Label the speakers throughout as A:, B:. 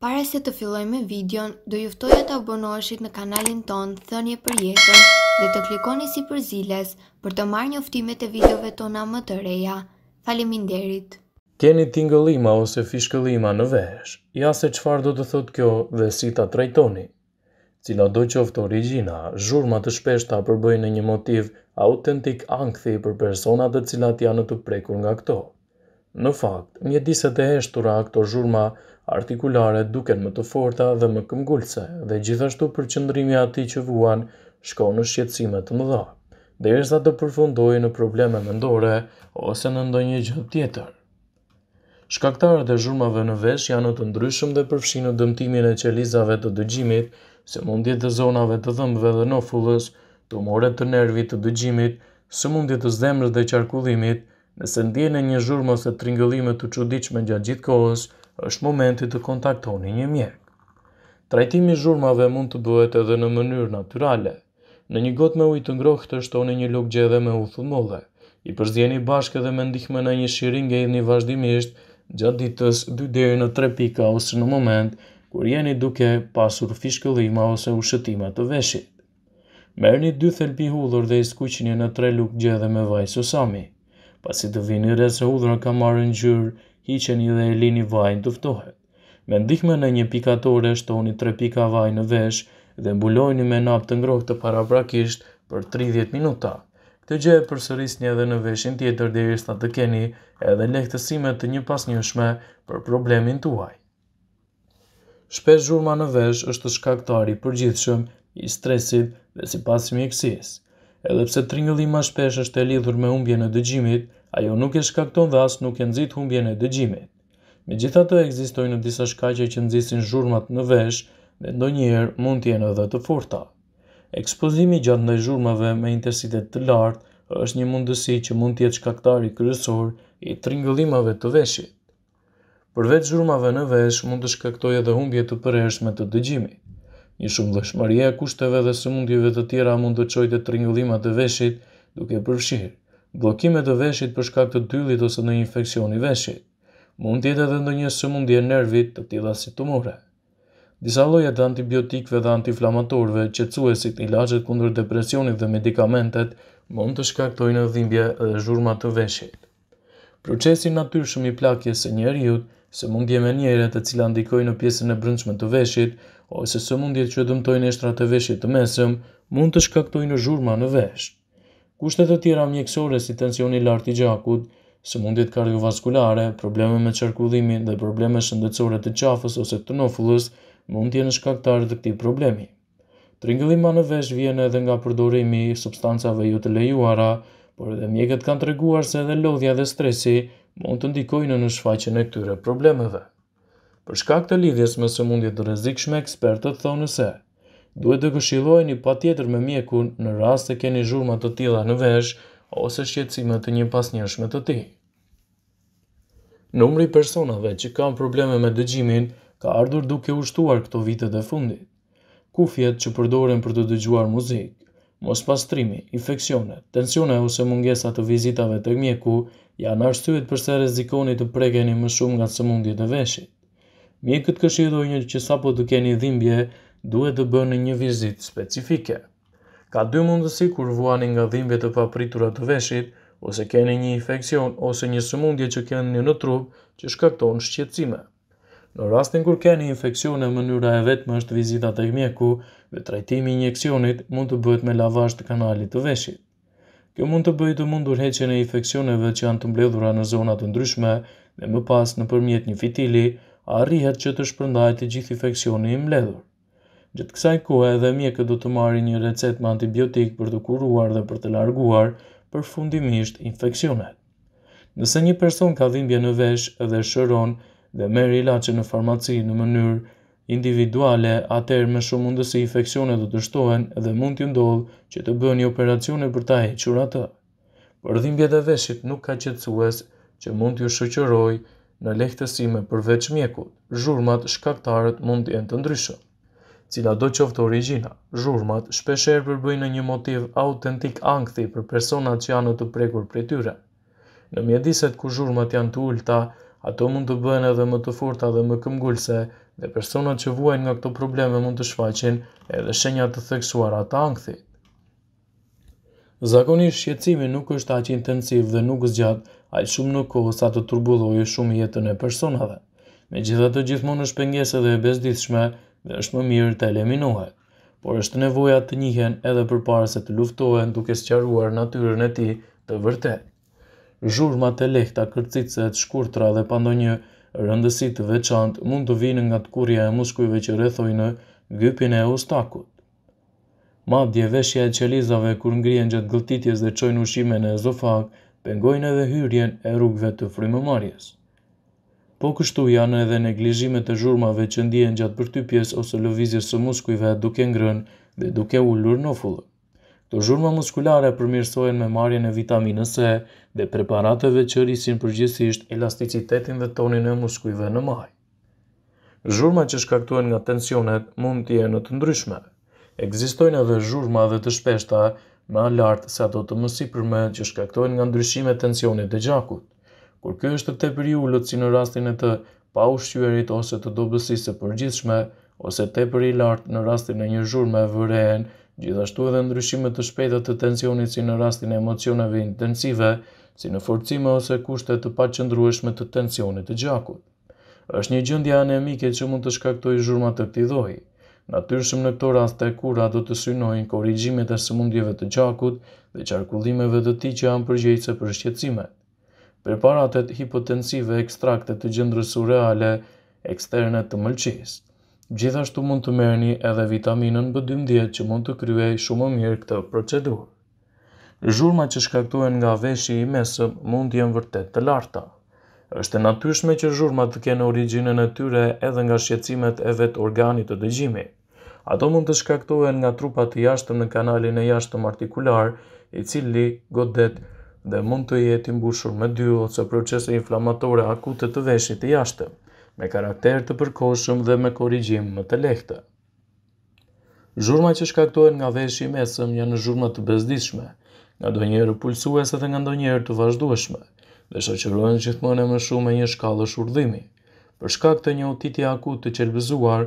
A: Pare se të filloj me videon, do e të abonoheshit në kanalin ton Thënje për jetën dhe të klikoni si për ziles për të marrë njoftimet e videove tona më të reja. Faleminderit! Keni tingëllima ose fishkëllima në vesh, ja se qfar do të thot kjo dhe si ta trajtoni. Cila do qoftë origjina, zhurma të shpeshta përbëjnë një motiv autentik ankthi për personat të cilat janë të prekur nga këto. Në fakt, mjediset e eshtura këto zhurma artikulare duken më të forta dhe më këmgullëse dhe gjithashtu për qëndrimi ati që vuan shko në shqetsimet të më dha, dhe i rësa të përfundoj në probleme mëndore ose në ndonjë gjithë tjetër. Shkaktarët e zhurmave në vesh janë të ndryshëm dhe përfshinë dëmtimin e qelizave të dëgjimit, se mundjet të zonave të dhëmbëve dhe nofullës, fullës, të të nervit të dëgjimit, se mundjet të zemrës dhe qarkullimit, nëse ndjene një zhurmë ose tringëllimet të qudich gjatë kohës, është momenti të kontaktoni një mjek. Trajtimi zhurmave mund të bëhet edhe në mënyrë naturale. Në një gotë me ujtë të ngrohtë të është një lukë gjedhe me u thumodhe. I përzjeni bashkë edhe me ndihme në një shirin nga një vazhdimisht gjatë ditës 2 dhe në 3 pika ose në moment kur jeni duke pasur fishkëllima ose ushëtima të veshit. Merë një dy thelpi hudhur dhe iskuqinje në tre lukë gjedhe me vaj susami. Pasit të vini rese hudhra ka marrë në gjyrë, hiqeni dhe e lini vajnë të ftohet. Me ndihme në një pikatore shtoni 3 pika vajnë në vesh dhe mbulojni me nap të ngrohtë të paraprakisht për 30 minuta. Këtë gjë e përsërisni edhe në veshin tjetër deri sa të keni edhe lehtësime të një njëshme për problemin tuaj. Shpesh zhurma në vesh është shkaktari përgjithshëm i stresit dhe si pasi mjekësis. Edhe pse tringëllima shpesh është e lidhur me umbje në dëgjimit, ajo nuk e shkakton dhe as nuk e nxit humbjen e dëgjimit. Megjithatë ekzistojnë disa shkaqe që nxisin zhurmat në vesh dhe ndonjëherë mund të jenë edhe të forta. Ekspozimi gjatë ndaj zhurmave me intensitet të lartë është një mundësi që mund të jetë shkaktari kryesor i tringëllimave të veshit. Përveç zhurmave në vesh mund të shkaktoj edhe humbje të përhershme të dëgjimit. Një shumë shmarje e kushteve dhe sëmundjeve të tjera mund të çojë të tringëllimat të veshit duke përfshirë blokime të veshit për shkak të dyllit ose në infekcioni veshit. Mund tjetë edhe në një sëmundje nervit të tila si tumore. Disa lojet dhe antibiotikve dhe antiflamatorve që ilaçet kundër kundur depresionit dhe medikamentet mund të shkaktojnë në dhimbje dhe zhurma të veshit. Procesi natyrshëm shumë i plakje se njerë sëmundje se mundje të cila ndikojnë në pjesën e brëndshme të veshit, ose sëmundje që dëmtojnë e shtratë të veshit të mesëm, mund të shkaktojnë zhurma në vesh. Kushtet të tjera mjekësore si tensioni lartë i gjakut, së mundit kardiovaskulare, probleme me qarkudhimi dhe probleme shëndetsore të qafës ose të nofullës mund t'jene shkaktarë dhe këti problemi. Tringëllima në vesh vjene edhe nga përdorimi i substancave ju jo të lejuara, por edhe mjekët kanë të reguar se edhe lodhja dhe stresi mund të ndikojnë në shfaqjen e këtyre problemeve. Për shkak të lidhjes me së mundit të rezikshme, ekspertët thonë se duhet të këshiloheni pa tjetër me mjekun në rast të keni zhurma të tila në vesh ose shqetsime të një pas njëshme të ti. Numri personave që kanë probleme me dëgjimin ka ardhur duke ushtuar këto vitet e fundit. Kufjet që përdoren për të dëgjuar muzik, mos pastrimi, infekcione, tensione ose mungesa të vizitave të mjeku janë arsyet përse rezikoni të pregeni më shumë nga së mundjet e veshit. Mjekët këshidojnë që sapo të keni dhimbje, duhet të bëni një vizit specifike. Ka dy mundësi kur vuani nga dhimbje të papritura të veshit, ose keni një infekcion ose një sëmundje që keni një në trup që shkakton shqetsime. Në rastin kur keni infekcion e mënyra e vetëm është vizita të mjeku, dhe trajtimi injekcionit mund të bëhet me lavash të kanalit të veshit. Kjo mund të bëjë të mundur heqen e infekcioneve që janë të mbledhura në zonat të ndryshme dhe më pas në përmjet një fitili, arrihet që të shpërndajt të gjithë infekcioni i mbledhur. Gjëtë kësaj kohë edhe mjekët do të marrin një recetë me antibiotik për të kuruar dhe për të larguar përfundimisht infeksionet. Nëse një person ka dhimbje në vesh dhe shëron dhe merr ilaçe në farmaci në mënyrë individuale, atëherë me shumë mundësi infeksionet do të shtohen dhe mund t'ju ndodhë që të bëni operacione për ta hequr atë. Për dhimbjet e veshit nuk ka qëtësues që mund t'ju shëqëroj në lehtësime përveç mjekut. Zhurmat shkaktarët mund të jenë të ndryshëm cila do qoftë origjina. Zhurmat shpeshherë përbëjnë një motiv autentik ankthi për personat që janë të prekur prej tyre. Në mjediset ku zhurmat janë të ulta, ato mund të bëhen edhe më të forta dhe më këmbgulse, dhe personat që vuajnë nga këto probleme mund të shfaqin edhe shenja të theksuara të ankthit. Zakonisht shqetësimi nuk është aq intensiv dhe nuk zgjat aq shumë në kohë sa të turbullojë shumë jetën e personave. Megjithatë, gjithmonë është pengesë dhe e bezdithshme dhe është më mirë të eliminohet, por është nevoja të njihen edhe për parë se të luftohen duke sqaruar natyrën e ti të vërtet. Zhurma të lehta kërcicet, shkurtra dhe pandonjë rëndësi të veçant mund të vinë nga të kurja e muskujve që rethojnë gypin e ustakut. Madje veshja e qelizave kur ngrien gjatë gëltitjes dhe qojnë ushime në ezofag, pengojnë edhe hyrjen e rrugve të frimëmarjes. Po kështu janë edhe neglizhimet e zhurmave që ndjen gjatë përtypjes ose lëvizjes së muskujve duke ngrënë dhe duke ullur në fullë. Të zhurma muskulare përmirësohen me marjen e vitaminës E dhe preparateve që rrisin përgjithsisht elasticitetin dhe tonin e muskujve në maj. Zhurma që shkaktohen nga tensionet mund të jenë të ndryshme. Ekzistojnë edhe zhurma dhe të shpeshta më lart se ato të përme që shkaktohen nga ndryshimet tensionit të gjakut kur kjo është tepër i ulët si në rastin e të pa ushqyerit ose të dobësisë së përgjithshme, ose tepër i lartë në rastin e një zhurmë e vërehen, gjithashtu edhe ndryshime të shpejta të tensionit si në rastin e emocioneve intensive, si në forcime ose kushte të paqëndrueshme të tensionit të gjakut. Është një gjendje anemike që mund të shkaktojë zhurma të këtij lloji. Natyrshëm në këto raste kura do të synojnë korrigjimet e sëmundjeve të gjakut dhe qarkullimeve të tij që janë përgjegjëse për shqetësimet preparatet hipotensive ekstrakte të gjendrës surreale eksterne të mëlqis. Gjithashtu mund të mërëni edhe vitaminën B12 që mund të kryvej shumë mirë këtë procedur. Zhurma që shkaktuen nga veshi i mesë mund të jenë vërtet të larta. Êshtë e natyshme që zhurma të kene originën e tyre edhe nga shqecimet e vetë organit të dëgjimi. Ato mund të shkaktuen nga trupat të jashtëm në kanalin e jashtëm artikular, i cili godet shumë dhe mund të jetë i mbushur me dy ose procese inflamatore akute të veshit të jashtëm, me karakter të përkoshëm dhe me korrigjim më të lehtë. Zhurma që shkaktohen nga veshi i mesëm janë zhurma të bezdishme, nga donjëherë pulsuese dhe nga donjëherë të vazhdueshme, dhe shoqërohen gjithmonë më shumë me një shkallë shurdhimi. Për shkak të një otiti akut të qelbëzuar,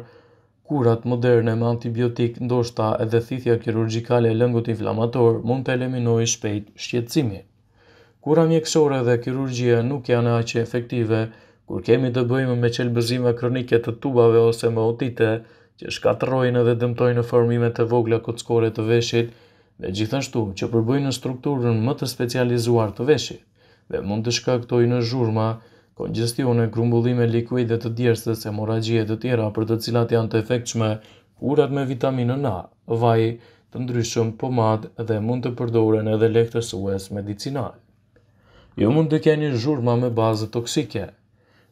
A: kurat moderne me antibiotik ndoshta edhe thithja kirurgjikale e lëngut inflamator mund të eliminojë shpejt shqetësimin kura mjekësore dhe kirurgjia nuk janë aqe efektive, kur kemi të bëjmë me qelbëzime kronike të tubave ose më otite, që shkatërojnë dhe dëmtojnë në formime të vogla kockore të veshit, me gjithashtu që përbëjnë në strukturën më të specializuar të veshit, dhe mund të shkaktojnë në zhurma, kongestion e grumbullime likuide të djersës e moragjiet të tjera për të cilat janë të efektshme, urat me vitaminë në A, vaj, të ndryshëm, pomad dhe mund të përdoren edhe lektës medicinal. Jo mund të keni zhurma me bazë toksike.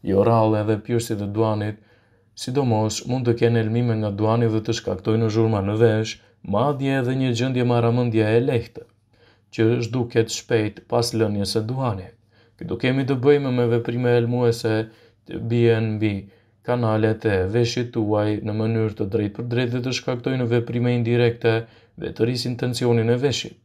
A: Jo rralle dhe pjërsi dhe duanit, sidomos mund të keni elmime nga duanit dhe të shkaktojnë zhurma në vesh, madje edhe një gjëndje maramëndja e lehtë, që është duket shpejt pas lënjës e duanit. Këtu kemi të bëjmë me veprime elmuese të BNB, kanalet e veshit tuaj në mënyrë të drejt për drejt dhe të shkaktojnë veprime indirekte dhe të rrisin tensionin e veshit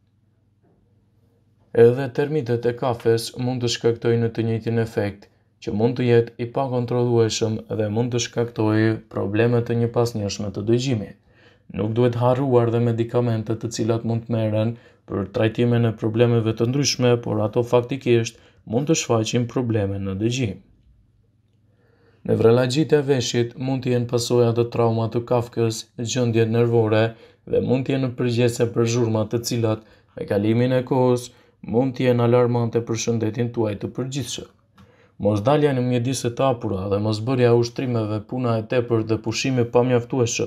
A: edhe termitet e kafes mund të shkaktojnë në të njëjtin efekt, që mund të jetë i pakontrollueshëm dhe mund të shkaktojë probleme të njëpasnjëshme të dëgjimit. Nuk duhet harruar dhe medikamentet të cilat mund të merren për trajtimin e problemeve të ndryshme, por ato faktikisht mund të shfaqin probleme në dëgjim. Në vrelagjit e veshit mund të jenë pasojat të trauma të kafkës, gjëndjet nervore dhe mund të jenë përgjese për zhurma të cilat me kalimin e kohës mund të jenë alarmante për shëndetin tuaj të përgjithshë. Mos dalja në mjedisë të apura dhe mos bërja ushtrimeve puna e tepër dhe pushimi pamjaftueshë,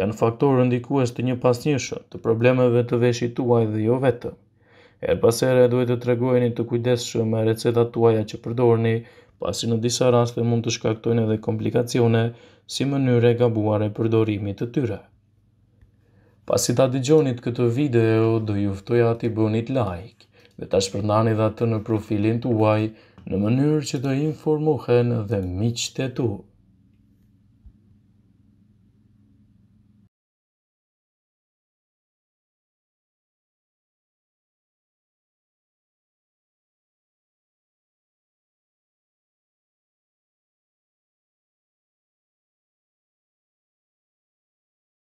A: janë faktorë ndikues të një pasnjëshë, të problemeve të veshi tuaj dhe jo vetë. Er pasere duhet të tregojni të kujdeshë me receta tuaja që përdorni, pasi në disa raste mund të shkaktojnë edhe komplikacione si mënyre gabuare përdorimit të tyre. Pasi ta digjonit këtë video, do juftoja ti bënit like dhe ta shpërndani dhe atë në profilin të uaj, në mënyrë që të informohen dhe miqët e tu.